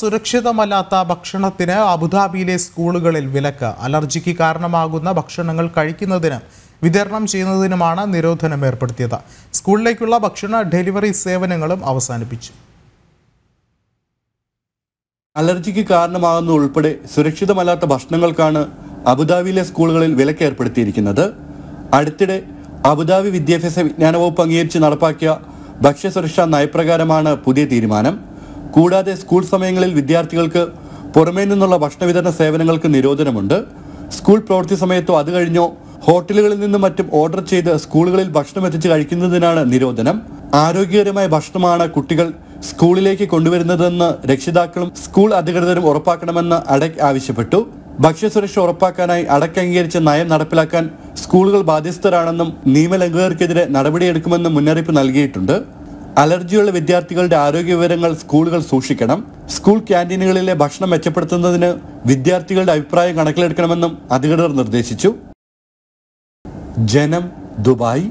സുരക്ഷിതമല്ലാത്ത ഭക്ഷണത്തിന് അബുദാബിയിലെ സ്കൂളുകളിൽ വിലക്ക് അലർജിക്ക് കാരണമാകുന്ന ഭക്ഷണങ്ങൾ കഴിക്കുന്നതിന് വിതരണം ചെയ്യുന്നതിനുമാണ് നിരോധനം ഏർപ്പെടുത്തിയത് സ്കൂളിലേക്കുള്ള ഭക്ഷണ ഡെലിവറി സേവനങ്ങളും അവസാനിപ്പിച്ചു അലർജിക്ക് കാരണമാകുന്ന ഉൾപ്പെടെ സുരക്ഷിതമല്ലാത്ത ഭക്ഷണങ്ങൾക്കാണ് അബുദാബിയിലെ സ്കൂളുകളിൽ വിലക്ക് ഏർപ്പെടുത്തിയിരിക്കുന്നത് അടുത്തിടെ അബുദാബി വിദ്യാഭ്യാസ വിജ്ഞാന വകുപ്പ് അംഗീകരിച്ച് നടപ്പാക്കിയ ഭക്ഷ്യസുരക്ഷാ നയപ്രകാരമാണ് പുതിയ തീരുമാനം കൂടാതെ സ്കൂൾ സമയങ്ങളിൽ വിദ്യാർത്ഥികൾക്ക് പുറമേ നിന്നുള്ള ഭക്ഷണവിതരണ സേവനങ്ങൾക്ക് നിരോധനമുണ്ട് സ്കൂൾ പ്രവൃത്തി സമയത്തോ അത് കഴിഞ്ഞോ ഹോട്ടലുകളിൽ നിന്നും മറ്റും ഓർഡർ ചെയ്ത് സ്കൂളുകളിൽ ഭക്ഷണം എത്തിച്ച് കഴിക്കുന്നതിനാണ് നിരോധനം ആരോഗ്യകരമായ ഭക്ഷണമാണ് കുട്ടികൾ സ്കൂളിലേക്ക് കൊണ്ടുവരുന്നതെന്ന് രക്ഷിതാക്കളും സ്കൂൾ അധികൃതരും ഉറപ്പാക്കണമെന്ന് അടക് ആവശ്യപ്പെട്ടു ഭക്ഷ്യസുരക്ഷ ഉറപ്പാക്കാനായി അടക്ക് അംഗീകരിച്ച നയം നടപ്പിലാക്കാൻ സ്കൂളുകൾ ബാധ്യസ്ഥരാണെന്നും നിയമലംഘകർക്കെതിരെ നടപടിയെടുക്കുമെന്നും മുന്നറിയിപ്പ് നൽകിയിട്ടുണ്ട് അലർജിയുള്ള വിദ്യാർത്ഥികളുടെ ആരോഗ്യ വിവരങ്ങൾ സ്കൂളുകൾ സൂക്ഷിക്കണം സ്കൂൾ ക്യാൻറ്റീനുകളിലെ ഭക്ഷണം മെച്ചപ്പെടുത്തുന്നതിന് വിദ്യാർത്ഥികളുടെ അഭിപ്രായം കണക്കിലെടുക്കണമെന്നും അധികൃതർ നിർദ്ദേശിച്ചു ജനം ദുബായ്